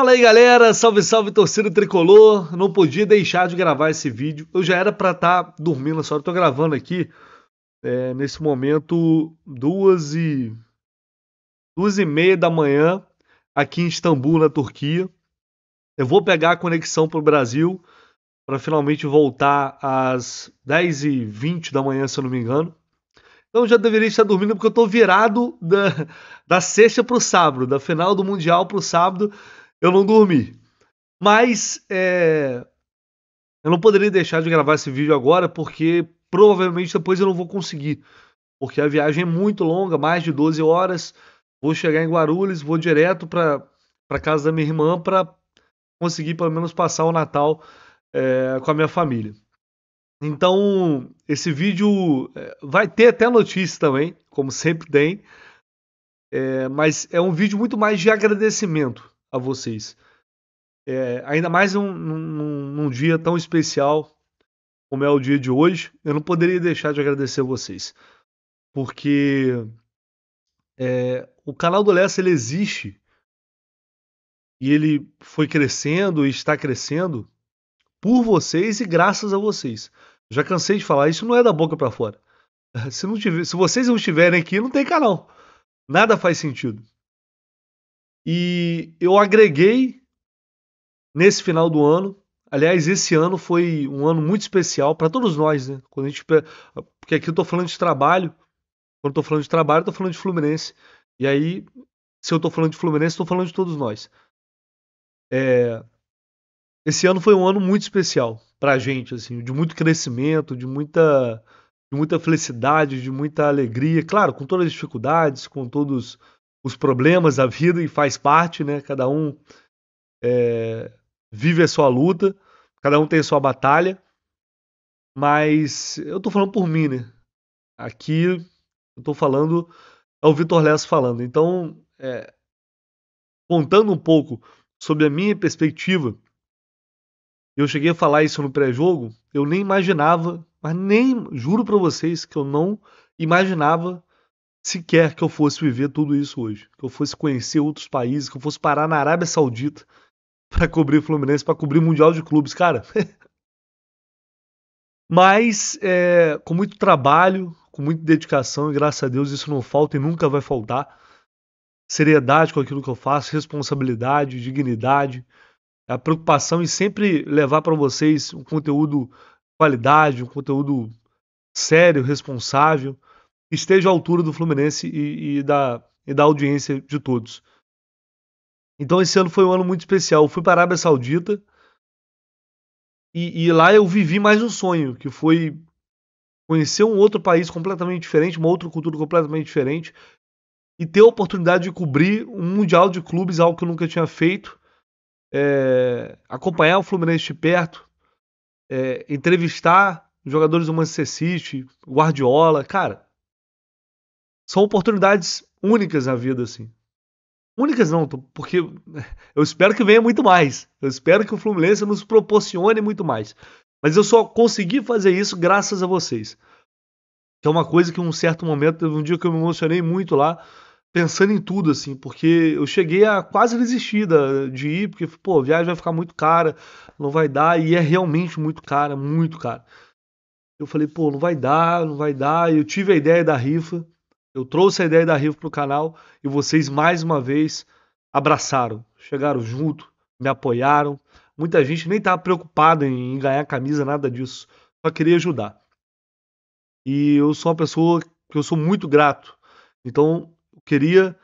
Fala aí galera, salve salve torcida tricolor. Não podia deixar de gravar esse vídeo. Eu já era para estar tá dormindo, só tô gravando aqui é, nesse momento duas e duas e meia da manhã aqui em Istambul, na Turquia. Eu vou pegar a conexão para o Brasil para finalmente voltar às dez e vinte da manhã, se eu não me engano. Então já deveria estar dormindo porque eu estou virado da, da sexta para o sábado, da final do mundial para o sábado eu não dormi. Mas é, eu não poderia deixar de gravar esse vídeo agora, porque provavelmente depois eu não vou conseguir. Porque a viagem é muito longa, mais de 12 horas. Vou chegar em Guarulhos, vou direto para para casa da minha irmã para conseguir pelo menos passar o Natal é, com a minha família. Então, esse vídeo é, vai ter até notícia também, como sempre tem, é, mas é um vídeo muito mais de agradecimento a vocês. É, ainda mais num, num, num dia tão especial como é o dia de hoje, eu não poderia deixar de agradecer a vocês. Porque é, o canal do Lessa ele existe e ele foi crescendo e está crescendo por vocês e graças a vocês. Já cansei de falar, isso não é da boca para fora. Se, não tiver, se vocês não estiverem aqui, não tem canal. Nada faz sentido. E eu agreguei nesse final do ano. Aliás, esse ano foi um ano muito especial para todos nós, né? Quando a gente, porque aqui eu estou falando de trabalho. Quando estou falando de trabalho, estou falando de Fluminense. E aí, se eu estou falando de Fluminense, estou falando de todos nós. É... Esse ano foi um ano muito especial para a gente, assim, de muito crescimento, de muita, de muita felicidade, de muita alegria. Claro, com todas as dificuldades, com todos os problemas, a vida, e faz parte, né? Cada um é, vive a sua luta, cada um tem a sua batalha. Mas eu tô falando por mim, né? Aqui eu tô falando, é o Vitor Lessa falando. Então, é, contando um pouco sobre a minha perspectiva, eu cheguei a falar isso no pré-jogo, eu nem imaginava, mas nem, juro para vocês que eu não imaginava sequer que eu fosse viver tudo isso hoje, que eu fosse conhecer outros países, que eu fosse parar na Arábia Saudita para cobrir Fluminense, para cobrir Mundial de Clubes, cara. Mas é, com muito trabalho, com muita dedicação, e graças a Deus isso não falta e nunca vai faltar. Seriedade com aquilo que eu faço, responsabilidade, dignidade, a preocupação em sempre levar para vocês um conteúdo de qualidade, um conteúdo sério, responsável esteja à altura do Fluminense e, e, da, e da audiência de todos. Então esse ano foi um ano muito especial. Eu fui para a Arábia Saudita e, e lá eu vivi mais um sonho, que foi conhecer um outro país completamente diferente, uma outra cultura completamente diferente e ter a oportunidade de cobrir um mundial de clubes, algo que eu nunca tinha feito, é, acompanhar o Fluminense de perto, é, entrevistar jogadores do Manchester City, Guardiola, cara, são oportunidades únicas na vida, assim. Únicas não, porque eu espero que venha muito mais. Eu espero que o Fluminense nos proporcione muito mais. Mas eu só consegui fazer isso graças a vocês. Que é uma coisa que, em um certo momento, um dia que eu me emocionei muito lá, pensando em tudo, assim, porque eu cheguei a quase desistir de ir, porque, pô, a viagem vai ficar muito cara, não vai dar, e é realmente muito cara, muito cara. Eu falei, pô, não vai dar, não vai dar. e Eu tive a ideia da rifa, eu trouxe a ideia da Rivo para o canal e vocês mais uma vez abraçaram, chegaram junto, me apoiaram. Muita gente nem estava preocupada em ganhar camisa, nada disso. Só queria ajudar. E eu sou uma pessoa que eu sou muito grato. Então, eu queria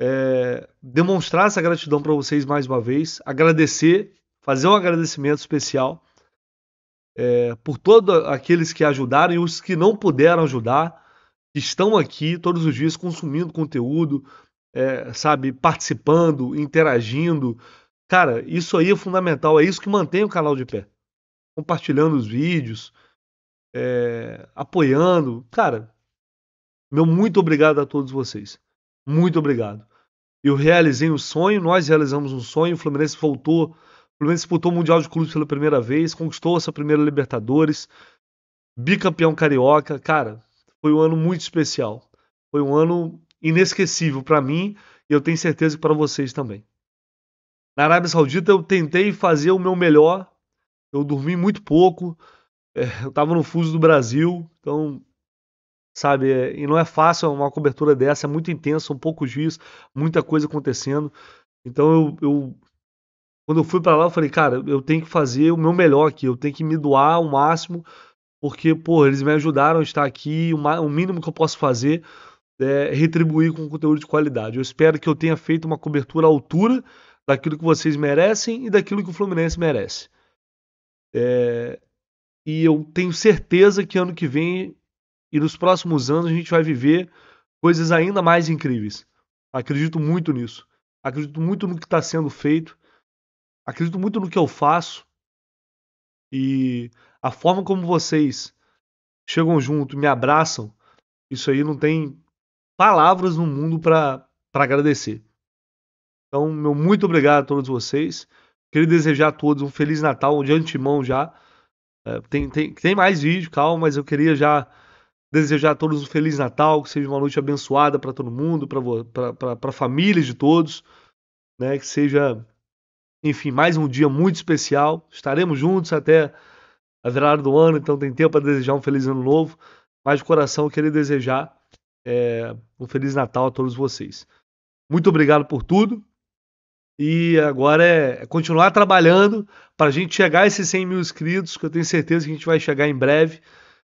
é, demonstrar essa gratidão para vocês mais uma vez, agradecer, fazer um agradecimento especial é, por todos aqueles que ajudaram e os que não puderam ajudar que estão aqui todos os dias consumindo conteúdo, é, sabe, participando, interagindo. Cara, isso aí é fundamental, é isso que mantém o canal de pé. Compartilhando os vídeos, é, apoiando. Cara, meu muito obrigado a todos vocês. Muito obrigado. Eu realizei um sonho, nós realizamos um sonho, o Fluminense voltou, o Fluminense disputou o Mundial de Clubes pela primeira vez, conquistou essa primeira Libertadores, bicampeão carioca. Cara, foi um ano muito especial. Foi um ano inesquecível para mim e eu tenho certeza que para vocês também. Na Arábia Saudita eu tentei fazer o meu melhor, eu dormi muito pouco, é, eu estava no fuso do Brasil, então, sabe, é, e não é fácil uma cobertura dessa, é muito intensa, são poucos dias, muita coisa acontecendo. Então eu, eu quando eu fui para lá, eu falei, cara, eu tenho que fazer o meu melhor aqui, eu tenho que me doar o máximo porque, pô, eles me ajudaram a estar aqui, o mínimo que eu posso fazer é retribuir com conteúdo de qualidade. Eu espero que eu tenha feito uma cobertura à altura daquilo que vocês merecem e daquilo que o Fluminense merece. É... E eu tenho certeza que ano que vem e nos próximos anos a gente vai viver coisas ainda mais incríveis. Acredito muito nisso. Acredito muito no que está sendo feito. Acredito muito no que eu faço. E a forma como vocês chegam junto, me abraçam, isso aí não tem palavras no mundo para agradecer. Então, meu muito obrigado a todos vocês. Queria desejar a todos um Feliz Natal de antemão já. É, tem, tem, tem mais vídeo, calma, mas eu queria já desejar a todos um Feliz Natal, que seja uma noite abençoada para todo mundo, para a família de todos, né? Que seja, enfim, mais um dia muito especial. Estaremos juntos até a virada do ano, então tem tempo para desejar um feliz ano novo. Mas de coração eu queria desejar é, um feliz Natal a todos vocês. Muito obrigado por tudo. E agora é, é continuar trabalhando para a gente chegar a esses 100 mil inscritos, que eu tenho certeza que a gente vai chegar em breve.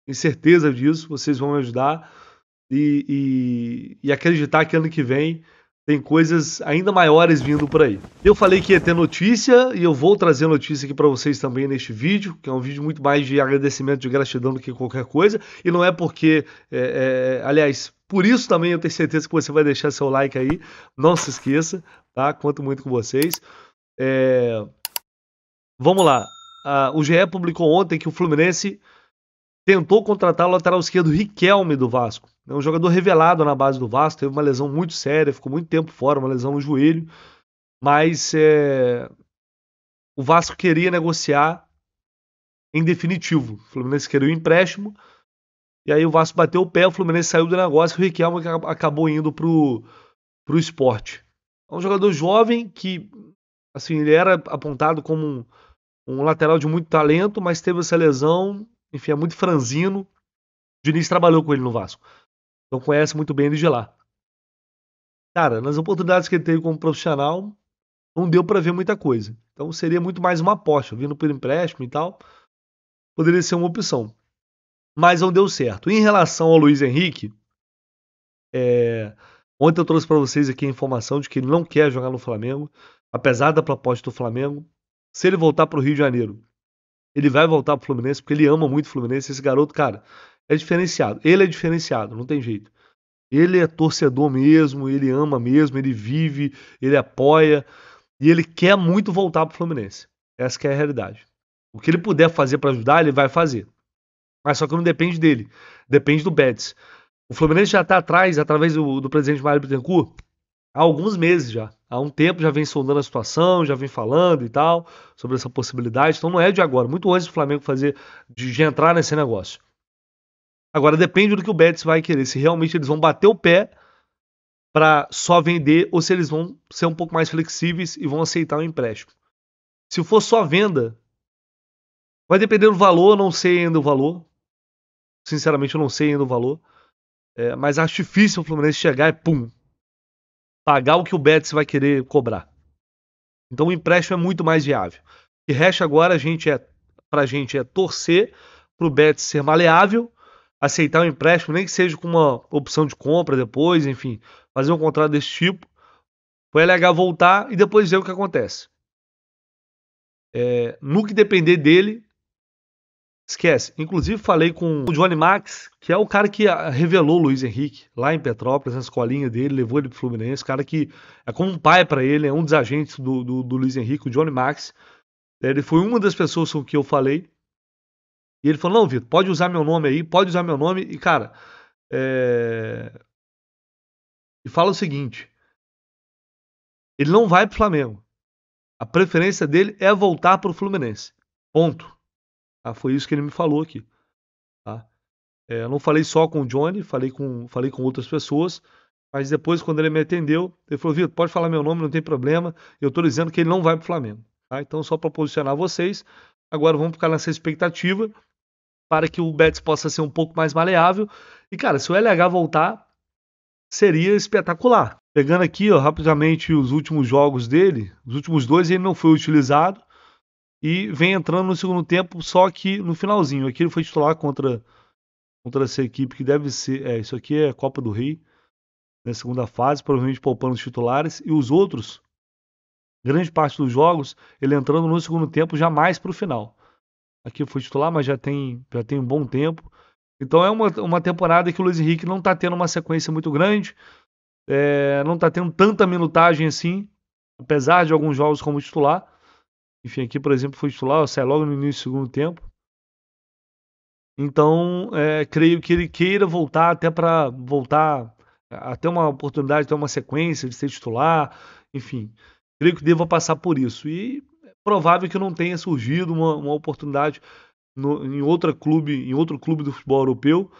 Tenho certeza disso, vocês vão me ajudar. E, e, e acreditar que ano que vem tem coisas ainda maiores vindo por aí. Eu falei que ia ter notícia e eu vou trazer notícia aqui para vocês também neste vídeo, que é um vídeo muito mais de agradecimento, de gratidão do que qualquer coisa. E não é porque, é, é, aliás, por isso também eu tenho certeza que você vai deixar seu like aí. Não se esqueça, tá? Conto muito com vocês. É... Vamos lá. Ah, o GE publicou ontem que o Fluminense tentou contratar o lateral esquerdo Riquelme do Vasco. É um jogador revelado na base do Vasco, teve uma lesão muito séria, ficou muito tempo fora, uma lesão no joelho. Mas é, o Vasco queria negociar em definitivo. O Fluminense queria o um empréstimo. E aí o Vasco bateu o pé, o Fluminense saiu do negócio e o Riquelme acabou indo para o esporte. É um jogador jovem que, assim, ele era apontado como um, um lateral de muito talento, mas teve essa lesão. Enfim, é muito franzino. O Diniz trabalhou com ele no Vasco. Então conhece muito bem ele de lá. Cara, nas oportunidades que ele teve como profissional, não deu para ver muita coisa. Então seria muito mais uma aposta, vindo por empréstimo e tal. Poderia ser uma opção. Mas não deu certo. Em relação ao Luiz Henrique, é... ontem eu trouxe para vocês aqui a informação de que ele não quer jogar no Flamengo, apesar da proposta do Flamengo. Se ele voltar para o Rio de Janeiro, ele vai voltar para o Fluminense, porque ele ama muito o Fluminense. Esse garoto, cara, é diferenciado. Ele é diferenciado, não tem jeito. Ele é torcedor mesmo, ele ama mesmo, ele vive, ele apoia e ele quer muito voltar pro Fluminense. Essa é a realidade. O que ele puder fazer para ajudar, ele vai fazer. Mas só que não depende dele, depende do Betis. O Fluminense já está atrás, através do, do presidente Mário Bittencourt, há alguns meses já. Há um tempo já vem sondando a situação, já vem falando e tal, sobre essa possibilidade. Então não é de agora, muito antes do Flamengo fazer, de, de entrar nesse negócio. Agora depende do que o Betis vai querer, se realmente eles vão bater o pé para só vender ou se eles vão ser um pouco mais flexíveis e vão aceitar o um empréstimo. Se for só venda, vai depender do valor, não sei ainda o valor. Sinceramente, eu não sei ainda o valor. É, mas acho difícil o Fluminense chegar e pum pagar o que o Betis vai querer cobrar. Então o empréstimo é muito mais viável. E resta agora a gente é pra gente é torcer pro Betis ser maleável aceitar um empréstimo, nem que seja com uma opção de compra depois, enfim, fazer um contrato desse tipo, o LH voltar e depois ver o que acontece. É, no que depender dele, esquece. Inclusive, falei com o Johnny Max, que é o cara que ah, revelou o Luiz Henrique lá em Petrópolis, na escolinha dele, levou ele para o Fluminense, cara que é como um pai para ele, é um dos agentes do, do, do Luiz Henrique, o Johnny Max. Ele foi uma das pessoas com que eu falei e ele falou: não, Vitor, pode usar meu nome aí, pode usar meu nome. E, cara, é... e fala o seguinte: ele não vai pro Flamengo. A preferência dele é voltar pro Fluminense. Ponto. Ah, foi isso que ele me falou aqui. Tá? É, eu não falei só com o Johnny, falei com, falei com outras pessoas. Mas depois, quando ele me atendeu, ele falou: Vitor, pode falar meu nome, não tem problema. Eu estou dizendo que ele não vai para o Flamengo. Tá? Então, só para posicionar vocês. Agora vamos ficar nessa expectativa para que o Betis possa ser um pouco mais maleável. E, cara, se o LH voltar, seria espetacular. Pegando aqui ó, rapidamente os últimos jogos dele, os últimos dois ele não foi utilizado e vem entrando no segundo tempo, só que no finalzinho. Aqui ele foi titular contra, contra essa equipe que deve ser. É, isso aqui é Copa do Rei, na né, segunda fase, provavelmente poupando os titulares. E os outros, grande parte dos jogos, ele entrando no segundo tempo, jamais para o final aqui foi titular, mas já tem, já tem um bom tempo. Então é uma, uma temporada que o Luiz Henrique não está tendo uma sequência muito grande, é, não está tendo tanta minutagem assim, apesar de alguns jogos como titular. Enfim, aqui, por exemplo, foi titular, sai logo no início do segundo tempo. Então, é, creio que ele queira voltar até para voltar até uma oportunidade, ter uma sequência de ser titular, enfim. Creio que deva passar por isso. E provável que não tenha surgido uma, uma oportunidade no, em outro clube, em outro clube do futebol europeu.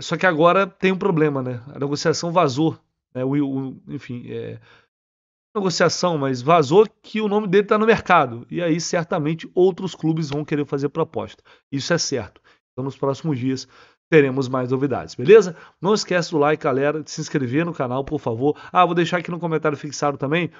Só que agora tem um problema, né? A negociação vazou, né? O, o enfim, é, negociação, mas vazou que o nome dele está no mercado. E aí certamente outros clubes vão querer fazer proposta. Isso é certo. Então nos próximos dias teremos mais novidades, beleza? Não esquece do like, galera, de se inscrever no canal, por favor. Ah, vou deixar aqui no comentário fixado também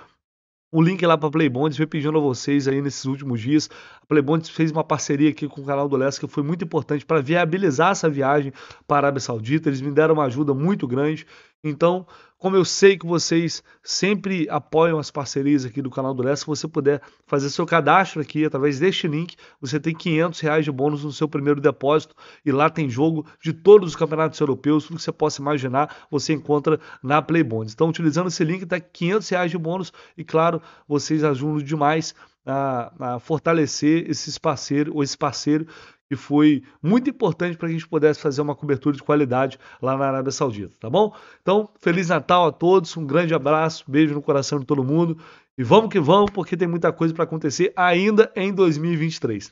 um link lá para Playbonds, vem pedindo a vocês aí nesses últimos dias. A Playbonds fez uma parceria aqui com o canal do Leste que foi muito importante para viabilizar essa viagem para a Arábia Saudita. Eles me deram uma ajuda muito grande. Então, como eu sei que vocês sempre apoiam as parcerias aqui do canal do Leste, se você puder fazer seu cadastro aqui através deste link, você tem 500 reais de bônus no seu primeiro depósito e lá tem jogo de todos os campeonatos europeus, tudo que você possa imaginar, você encontra na Playbond. Então, utilizando esse link, está 500 reais de bônus e, claro, vocês ajudam demais a, a, fortalecer esses parceiros, ou esse parceiro e foi muito importante para que a gente pudesse fazer uma cobertura de qualidade lá na Arábia Saudita, tá bom? Então, Feliz Natal a todos, um grande abraço, beijo no coração de todo mundo e vamos que vamos, porque tem muita coisa para acontecer ainda em 2023.